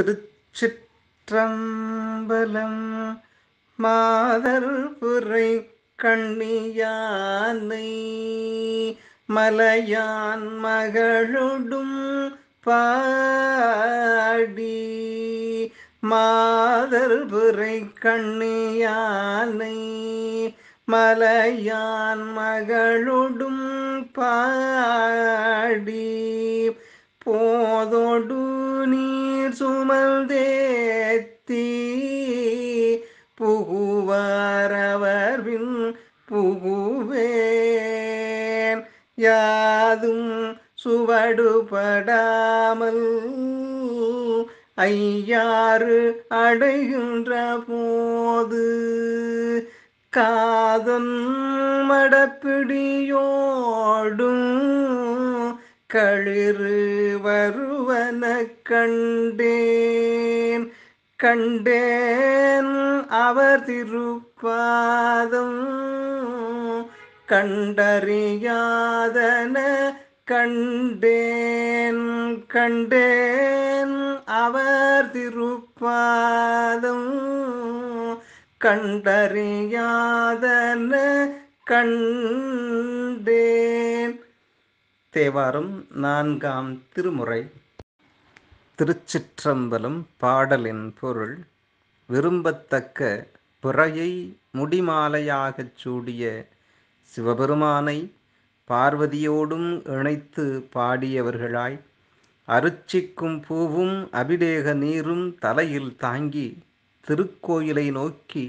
திருச்சிற்றம்பலம் மாதர் புரை கண்ணியானை மலையான் மகளுடும் பாடி மாதர் புரை கண்ணியானை மலையான் மகளுடும் பாடி போதோடு நீ புகுவாரவர்வின் புகுவேன் யாதும் சுவடுபடாமல் ஐயாறு அடைகின்ற போது காதன் மடப்பிடியோடும் களிறு வருவன கண்டேன் கண்டேன் அவர் திருப்பாதம் கண்டறியாதன கண்டேன் கண்டேன் அவர் திருப்பாதம் கண்டறியாதன கண்டேன் தேவாரம் நான்காம் திருமுறை திருச்சிற்றம்பலம் பாடலின் பொருள் விரும்பத்தக்க பிறையை முடிமாலையாகச் சூடிய சிவபெருமானை பார்வதியோடும் இணைத்து பாடியவர்களாய் அருச்சிக்கும் பூவும் அபிடேக நீரும் தலையில் தாங்கி திருக்கோயிலை நோக்கி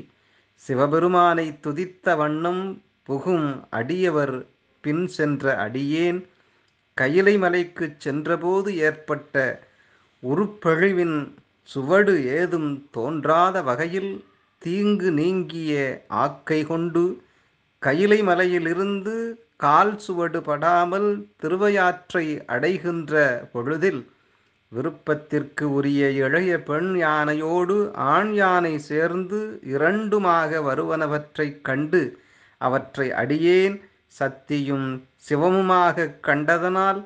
சிவபெருமானை துதித்த வண்ணம் புகும் அடியவர் பின் சென்ற அடியேன் கயிலைமலைக்குச் மலைக்குச் சென்றபோது ஏற்பட்ட உருப்பெழிவின் சுவடு ஏதும் தோன்றாத வகையில் தீங்கு நீங்கிய ஆக்கை கொண்டு கயிலை மலையிலிருந்து கால் சுவடு படாமல் திருவையாற்றை அடைகின்ற பொழுதில் விருப்பத்திற்கு உரிய இளைய பெண் யானையோடு ஆண் யானை சேர்ந்து இரண்டுமாக வருவனவற்றைக் கண்டு அவற்றை அடியேன் சத்தியும் சிவமுமாக கண்டதனால்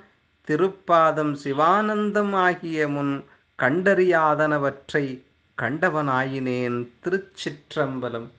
திருப்பாதம் சிவானந்தம் ஆகிய முன் கண்டறியாதனவற்றை கண்டவனாயினேன் திருச்சிற்றம்பலம்